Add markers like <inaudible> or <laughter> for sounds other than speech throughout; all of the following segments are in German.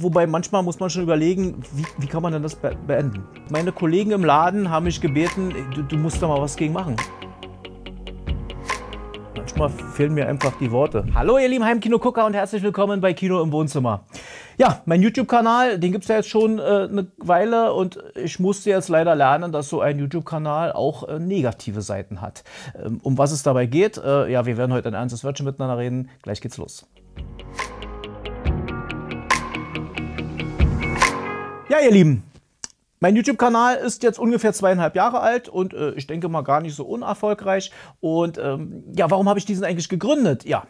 Wobei manchmal muss man schon überlegen, wie, wie kann man denn das be beenden? Meine Kollegen im Laden haben mich gebeten, du, du, musst da mal was gegen machen. Manchmal fehlen mir einfach die Worte. Hallo ihr lieben Heimkino-Gucker und herzlich willkommen bei Kino im Wohnzimmer. Ja, mein YouTube-Kanal, den gibt es ja jetzt schon äh, eine Weile und ich musste jetzt leider lernen, dass so ein YouTube-Kanal auch äh, negative Seiten hat. Ähm, um was es dabei geht, äh, ja, wir werden heute ein ernstes Wörtchen miteinander reden. Gleich geht's los. Ja, ihr Lieben, mein YouTube-Kanal ist jetzt ungefähr zweieinhalb Jahre alt und äh, ich denke mal gar nicht so unerfolgreich. Und ähm, ja, warum habe ich diesen eigentlich gegründet? Ja,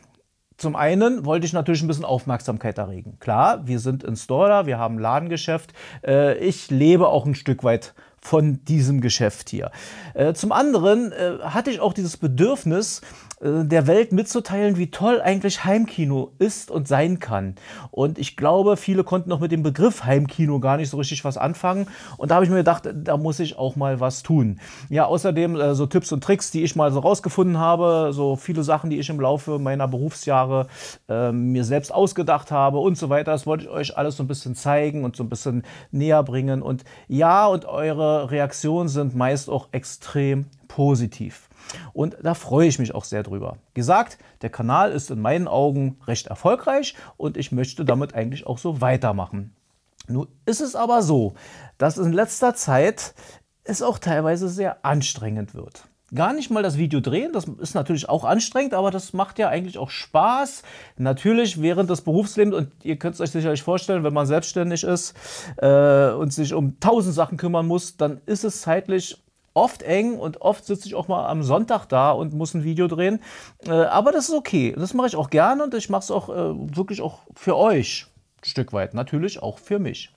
zum einen wollte ich natürlich ein bisschen Aufmerksamkeit erregen. Klar, wir sind in Store, wir haben Ladengeschäft. Äh, ich lebe auch ein Stück weit von diesem Geschäft hier. Äh, zum anderen äh, hatte ich auch dieses Bedürfnis, äh, der Welt mitzuteilen, wie toll eigentlich Heimkino ist und sein kann. Und ich glaube, viele konnten noch mit dem Begriff Heimkino gar nicht so richtig was anfangen. Und da habe ich mir gedacht, da muss ich auch mal was tun. Ja, außerdem äh, so Tipps und Tricks, die ich mal so rausgefunden habe, so viele Sachen, die ich im Laufe meiner Berufsjahre äh, mir selbst ausgedacht habe und so weiter. Das wollte ich euch alles so ein bisschen zeigen und so ein bisschen näher bringen. Und ja, und eure Reaktionen sind meist auch extrem positiv. Und da freue ich mich auch sehr drüber. Gesagt, der Kanal ist in meinen Augen recht erfolgreich und ich möchte damit eigentlich auch so weitermachen. Nun ist es aber so, dass in letzter Zeit es auch teilweise sehr anstrengend wird gar nicht mal das Video drehen. Das ist natürlich auch anstrengend, aber das macht ja eigentlich auch Spaß. Natürlich während des Berufslebens und ihr könnt es euch sicherlich vorstellen, wenn man selbstständig ist äh, und sich um tausend Sachen kümmern muss, dann ist es zeitlich oft eng und oft sitze ich auch mal am Sonntag da und muss ein Video drehen. Äh, aber das ist okay. Das mache ich auch gerne und ich mache es auch äh, wirklich auch für euch. Ein Stück weit, natürlich auch für mich.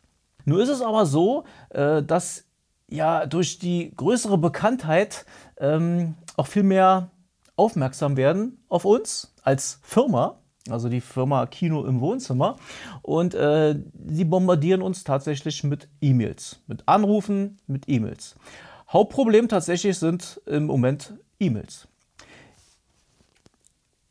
Nur ist es aber so, äh, dass ja durch die größere Bekanntheit ähm, auch viel mehr aufmerksam werden auf uns als Firma also die Firma Kino im Wohnzimmer. Und äh, sie bombardieren uns tatsächlich mit E-Mails, mit Anrufen, mit E-Mails. Hauptproblem tatsächlich sind im Moment E-Mails.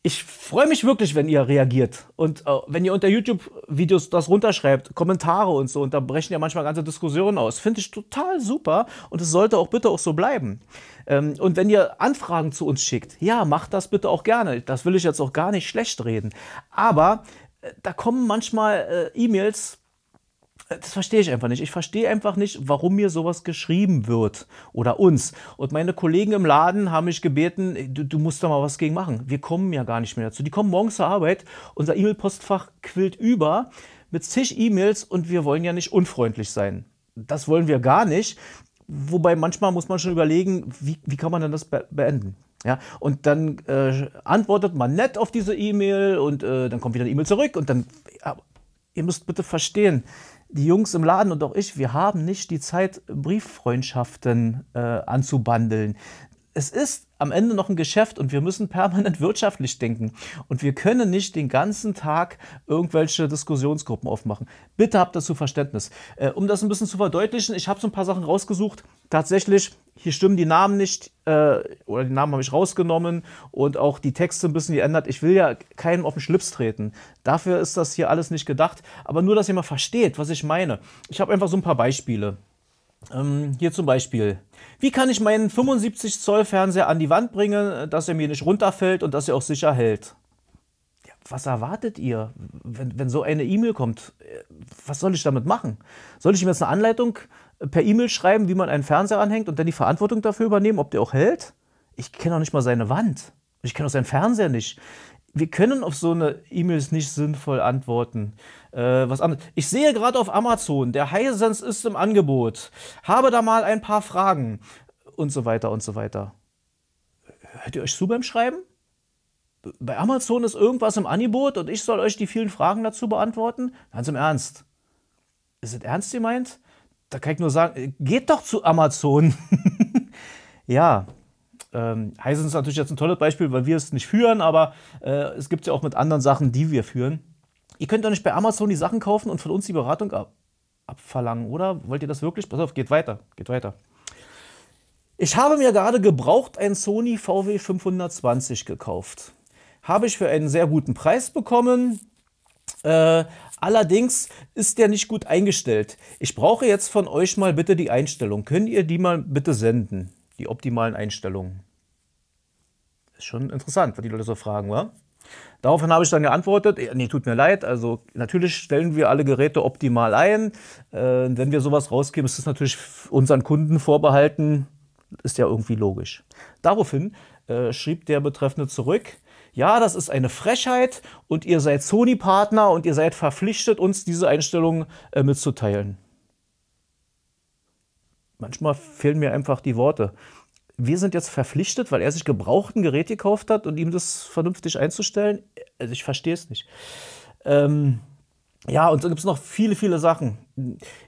Ich freue mich wirklich, wenn ihr reagiert und äh, wenn ihr unter YouTube-Videos das runterschreibt, Kommentare und so, und da brechen ja manchmal ganze Diskussionen aus. Finde ich total super und es sollte auch bitte auch so bleiben. Ähm, und wenn ihr Anfragen zu uns schickt, ja, macht das bitte auch gerne. Das will ich jetzt auch gar nicht schlecht reden. Aber äh, da kommen manchmal äh, E-Mails, das verstehe ich einfach nicht. Ich verstehe einfach nicht, warum mir sowas geschrieben wird oder uns. Und meine Kollegen im Laden haben mich gebeten, du, du musst da mal was gegen machen. Wir kommen ja gar nicht mehr dazu. Die kommen morgens zur Arbeit, unser E-Mail-Postfach quillt über mit zig E-Mails und wir wollen ja nicht unfreundlich sein. Das wollen wir gar nicht. Wobei manchmal muss man schon überlegen, wie, wie kann man denn das be beenden? Ja, und dann äh, antwortet man nett auf diese E-Mail und äh, dann kommt wieder eine E-Mail zurück und dann, ja, ihr müsst bitte verstehen, die Jungs im Laden und auch ich, wir haben nicht die Zeit, Brieffreundschaften äh, anzubandeln es ist am Ende noch ein Geschäft und wir müssen permanent <laughs> wirtschaftlich denken. Und wir können nicht den ganzen Tag irgendwelche Diskussionsgruppen aufmachen. Bitte habt dazu Verständnis. Äh, um das ein bisschen zu verdeutlichen, ich habe so ein paar Sachen rausgesucht. Tatsächlich, hier stimmen die Namen nicht äh, oder die Namen habe ich rausgenommen und auch die Texte ein bisschen geändert. Ich will ja keinem auf den Schlips treten. Dafür ist das hier alles nicht gedacht. Aber nur, dass ihr mal versteht, was ich meine. Ich habe einfach so ein paar Beispiele. Ähm, hier zum Beispiel wie kann ich meinen 75 Zoll Fernseher an die Wand bringen, dass er mir nicht runterfällt und dass er auch sicher hält? Ja, was erwartet ihr, wenn, wenn so eine E-Mail kommt? Was soll ich damit machen? Soll ich mir jetzt eine Anleitung äh, per E-Mail schreiben, wie man einen Fernseher anhängt und dann die Verantwortung dafür übernehmen, ob der auch hält? Ich kenne auch nicht mal seine Wand. Ich kenne auch seinen Fernseher nicht wir können auf so eine E-Mails nicht sinnvoll antworten. Äh, was anderes. Ich sehe gerade auf Amazon, der Hisense ist im Angebot. Habe da mal ein paar Fragen und so weiter und so weiter. Hört ihr euch zu beim Schreiben? Bei Amazon ist irgendwas im Angebot und ich soll euch die vielen Fragen dazu beantworten? Ganz im Ernst. Ist es ernst gemeint? Da kann ich nur sagen, äh, geht doch zu Amazon. <laughs> ja, ähm, Heisen ist natürlich jetzt ein tolles Beispiel, weil wir es nicht führen, aber äh, es gibt ja auch mit anderen Sachen, die wir führen. Ihr könnt doch nicht bei Amazon die Sachen kaufen und von uns die Beratung ab abverlangen, oder? Wollt ihr das wirklich? Pass auf, geht weiter, geht weiter. Ich habe mir gerade gebraucht ein Sony VW 520 gekauft. Habe ich für einen sehr guten Preis bekommen. Äh, allerdings ist der nicht gut eingestellt. Ich brauche jetzt von euch mal bitte die Einstellung. Könnt ihr die mal bitte senden? Die optimalen Einstellungen ist schon interessant, was die Leute so fragen, wa? Daraufhin habe ich dann geantwortet, nee, tut mir leid, also natürlich stellen wir alle Geräte optimal ein. Äh, wenn wir sowas rausgeben, ist das natürlich unseren Kunden vorbehalten, ist ja irgendwie logisch. Daraufhin äh, schrieb der Betreffende zurück, ja, das ist eine Frechheit und ihr seid Sony-Partner und ihr seid verpflichtet, uns diese Einstellung äh, mitzuteilen. Manchmal fehlen mir einfach die Worte wir sind jetzt verpflichtet, weil er sich gebrauchten Gerät gekauft hat und ihm das vernünftig einzustellen. Also ich verstehe es nicht. Ähm, ja, und dann gibt es noch viele, viele Sachen.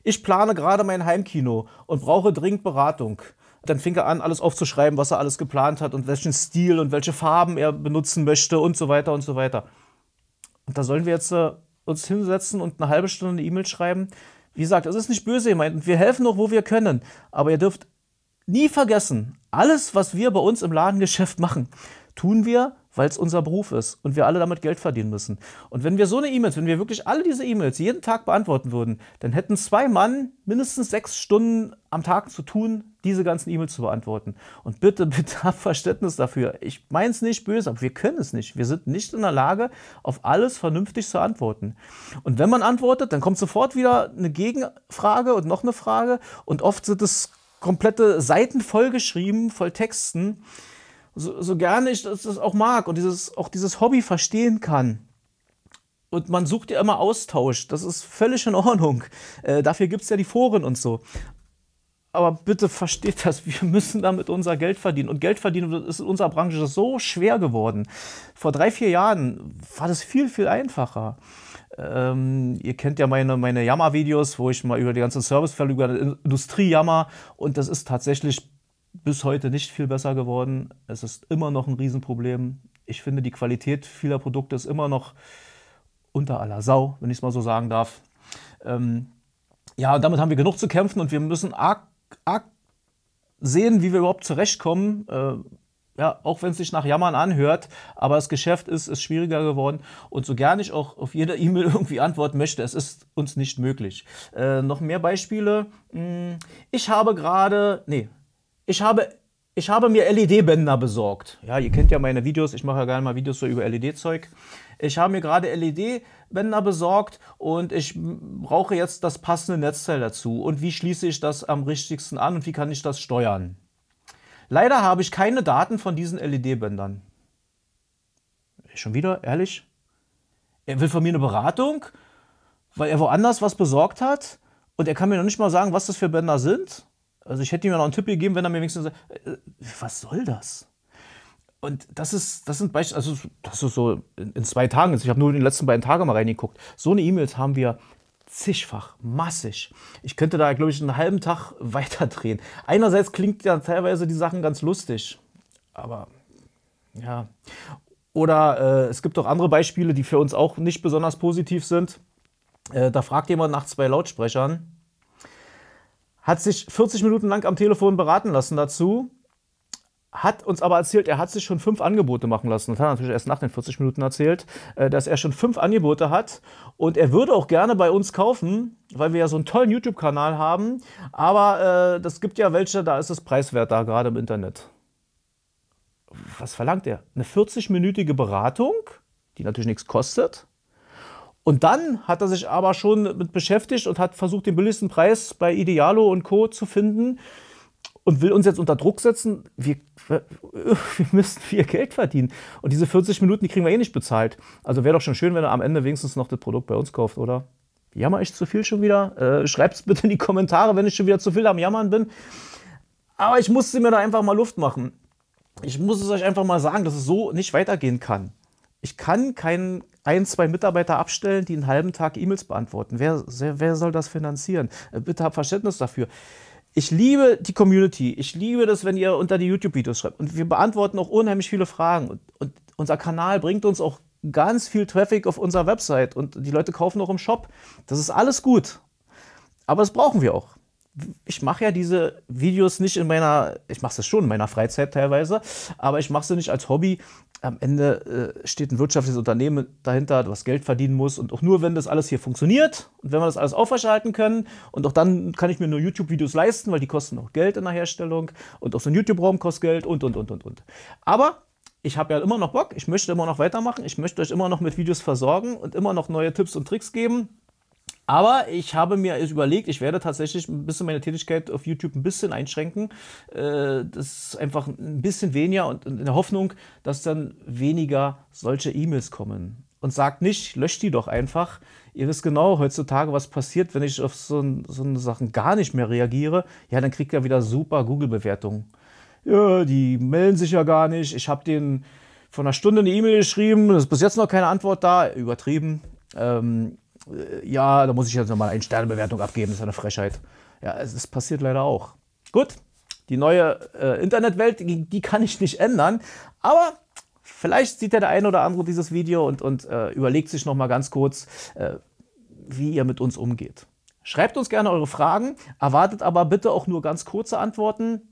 Ich plane gerade mein Heimkino und brauche dringend Beratung. Dann fing er an, alles aufzuschreiben, was er alles geplant hat und welchen Stil und welche Farben er benutzen möchte und so weiter und so weiter. Und da sollen wir jetzt äh, uns hinsetzen und eine halbe Stunde eine E-Mail schreiben. Wie gesagt, es ist nicht böse ihr meint, wir helfen noch, wo wir können. Aber ihr dürft nie vergessen, alles, was wir bei uns im Ladengeschäft machen, tun wir, weil es unser Beruf ist und wir alle damit Geld verdienen müssen. Und wenn wir so eine E-Mails, wenn wir wirklich alle diese E-Mails jeden Tag beantworten würden, dann hätten zwei Mann mindestens sechs Stunden am Tag zu tun, diese ganzen E-Mails zu beantworten. Und bitte, <laughs> bitte hab Verständnis dafür. Ich meine es nicht böse, aber wir können es nicht. Wir sind nicht in der Lage, auf alles vernünftig zu antworten. Und wenn man antwortet, dann kommt sofort wieder eine Gegenfrage und noch eine Frage. Und oft sind es komplette Seiten vollgeschrieben, voll Texten. So, so gerne ich das, das auch mag und dieses, auch dieses Hobby verstehen kann. Und man sucht ja immer Austausch. Das ist völlig in Ordnung. Äh, dafür gibt es ja die Foren und so aber bitte versteht das, wir müssen damit unser Geld verdienen. Und Geld verdienen ist in unserer Branche so schwer geworden. Vor drei, vier Jahren war das viel, viel einfacher. Ähm, ihr kennt ja meine, meine Yammer-Videos, wo ich mal über die ganzen Servicefälle, über die Industrie jammer. Und das ist tatsächlich bis heute nicht viel besser geworden. Es ist immer noch ein Riesenproblem. Ich finde, die Qualität vieler Produkte ist immer noch unter aller Sau, wenn ich es mal so sagen darf. Ähm, ja, damit haben wir genug zu kämpfen und wir müssen arg sehen, wie wir überhaupt zurechtkommen. Äh, ja, auch wenn es sich nach Jammern anhört, aber das Geschäft ist, ist schwieriger geworden. Und so gerne ich auch auf jede <laughs> E-Mail irgendwie antworten möchte, es ist uns nicht möglich. Äh, noch mehr Beispiele. Hm, ich habe gerade, nee, ich habe ich habe mir LED-Bänder besorgt. Ja, ihr kennt ja meine Videos, ich mache ja gerne mal Videos so über LED-Zeug. Ich habe mir gerade LED-Bänder besorgt und ich brauche jetzt das passende Netzteil dazu. Und wie schließe ich das am richtigsten an und wie kann ich das steuern? Leider habe ich keine Daten von diesen LED-Bändern. Schon wieder, ehrlich? Er will von mir eine Beratung, weil er woanders was besorgt hat und er kann mir noch nicht mal sagen, was das für Bänder sind. Also ich hätte ihm ja noch einen Tipp gegeben, wenn er mir wenigstens sagt, äh, äh was soll das? Und das ist, das sind Beispiele, also das ist so in, in zwei Tagen, ich habe nur in den letzten beiden Tagen mal reingeguckt. So eine E-Mails haben wir zigfach, massig. Ich könnte da, glaube ich, einen halben Tag <laughs> weiterdrehen. Einerseits klingt ja teilweise die Sachen ganz lustig, aber ja. Oder äh, es gibt auch andere Beispiele, die für uns auch nicht besonders positiv sind. Äh, da fragt jemand nach zwei Lautsprechern hat sich 40 Minuten lang am Telefon beraten lassen dazu, hat uns aber erzählt, er hat sich schon fünf Angebote machen lassen. Das hat er natürlich erst nach den 40 Minuten erzählt, äh, dass er schon fünf Angebote hat und er würde auch gerne bei uns kaufen, weil wir ja so einen tollen YouTube-Kanal haben. Aber äh, das gibt ja welche, da ist es preiswert da gerade im Internet. Was verlangt er? Eine 40-minütige Beratung, die natürlich nichts kostet. Und dann hat er sich aber schon mit beschäftigt und hat versucht, den billigsten Preis bei Idealo und Co. zu finden und will uns jetzt unter Druck setzen. Wir, <laughs> wir müssen viel Geld verdienen. Und diese 40 Minuten, die kriegen wir eh nicht bezahlt. Also wäre doch schon schön, wenn er am Ende wenigstens noch das Produkt bei uns kauft, oder? Jammer ich zu viel schon wieder? Äh, es bitte in die Kommentare, wenn ich schon wieder zu viel am Jammern bin. Aber ich musste mir da einfach mal Luft machen. Ich muss es euch einfach mal sagen, dass es so nicht weitergehen kann. Ich kann keinen ein, zwei Mitarbeiter abstellen, die einen halben Tag E-Mails beantworten. Wer, wer soll das finanzieren? Äh, bitte habt Verständnis dafür. Ich liebe die Community. Ich liebe das, wenn ihr unter die YouTube-Videos schreibt. Und wir beantworten auch unheimlich viele Fragen. Und, und unser Kanal bringt uns auch ganz viel Traffic auf unserer Website. Und die Leute kaufen auch im Shop. Das ist alles gut. Aber das brauchen wir auch ich mache ja diese Videos nicht in meiner, ich mache es schon in meiner Freizeit teilweise, aber ich mache sie nicht als Hobby. Am Ende äh, steht ein wirtschaftliches Unternehmen dahinter, was Geld verdienen muss. und auch nur, wenn das alles hier funktioniert und wenn wir das alles aufrechterhalten können und auch dann kann ich mir nur YouTube-Videos leisten, weil die kosten auch Geld in der Herstellung und auch so ein YouTube-Raum kostet Geld und, und, und, und, und. Aber ich habe ja immer noch Bock, ich möchte immer noch weitermachen, ich möchte euch immer noch mit Videos versorgen und immer noch neue Tipps und Tricks geben aber ich habe mir überlegt, ich werde tatsächlich ein bisschen meine Tätigkeit auf YouTube ein bisschen einschränken. Äh, das ist einfach ein bisschen weniger und in der Hoffnung, dass dann weniger solche E-Mails kommen. Und sagt nicht, löscht die doch einfach. Ihr wisst genau heutzutage, was passiert, wenn ich auf so, so Sachen gar nicht mehr reagiere. Ja, dann kriegt er wieder super Google-Bewertungen. Ja, die melden sich ja gar nicht. Ich habe den vor einer Stunde eine E-Mail geschrieben, es ist bis jetzt noch keine Antwort da. Übertrieben. Ähm, äh, ja, da muss ich jetzt nochmal eine Sternebewertung abgeben, das ist eine Frechheit. Ja, es, es passiert leider auch. Gut, die neue äh, Internetwelt, die kann ich nicht ändern, aber vielleicht sieht ja der eine oder andere dieses Video und, und äh, überlegt sich nochmal ganz kurz, äh, wie ihr mit uns umgeht. Schreibt uns gerne eure Fragen, erwartet aber bitte auch nur ganz kurze Antworten.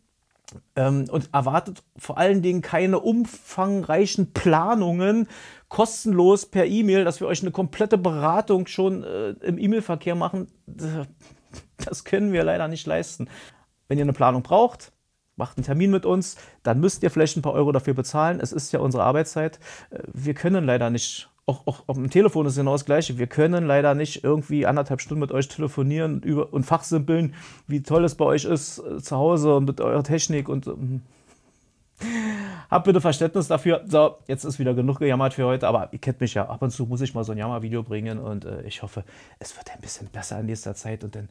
Ähm, und erwartet vor allen Dingen keine umfangreichen Planungen kostenlos per E-Mail, dass wir euch eine komplette Beratung schon äh, im E-Mail-Verkehr machen. <laughs> Das können wir leider nicht leisten. Wenn ihr eine Planung braucht, macht einen Termin mit uns, dann müsst ihr vielleicht ein paar Euro dafür bezahlen. Es ist ja unsere Arbeitszeit. Äh, wir können leider nicht auch, auch auf dem Telefon ist genau das Gleiche. Wir können leider nicht irgendwie anderthalb Stunden mit euch telefonieren über, und fachsimpeln, wie toll es bei euch ist äh, zu Hause und mit eurer Technik und. Ähm, <laughs> Habt bitte Verständnis dafür. So, jetzt ist wieder genug gejammert für heute, aber ihr kennt mich ja. Ab und zu muss ich mal so ein Jammervideo bringen und äh, ich hoffe, es wird ein bisschen besser in nächster Zeit und dann,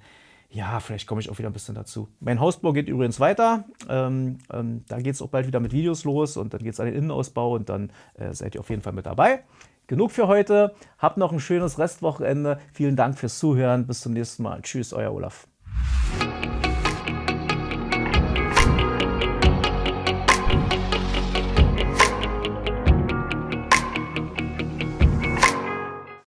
ja, vielleicht komme ich auch wieder ein bisschen dazu. Mein Hausbau geht übrigens weiter. Ähm, ähm, da geht es auch bald wieder mit Videos los und dann geht es an den Innenausbau und dann äh, seid ihr auf jeden Fall mit dabei. Genug für heute. Habt noch ein schönes Restwochenende. Vielen Dank fürs Zuhören. Bis zum nächsten Mal. Tschüss, euer Olaf.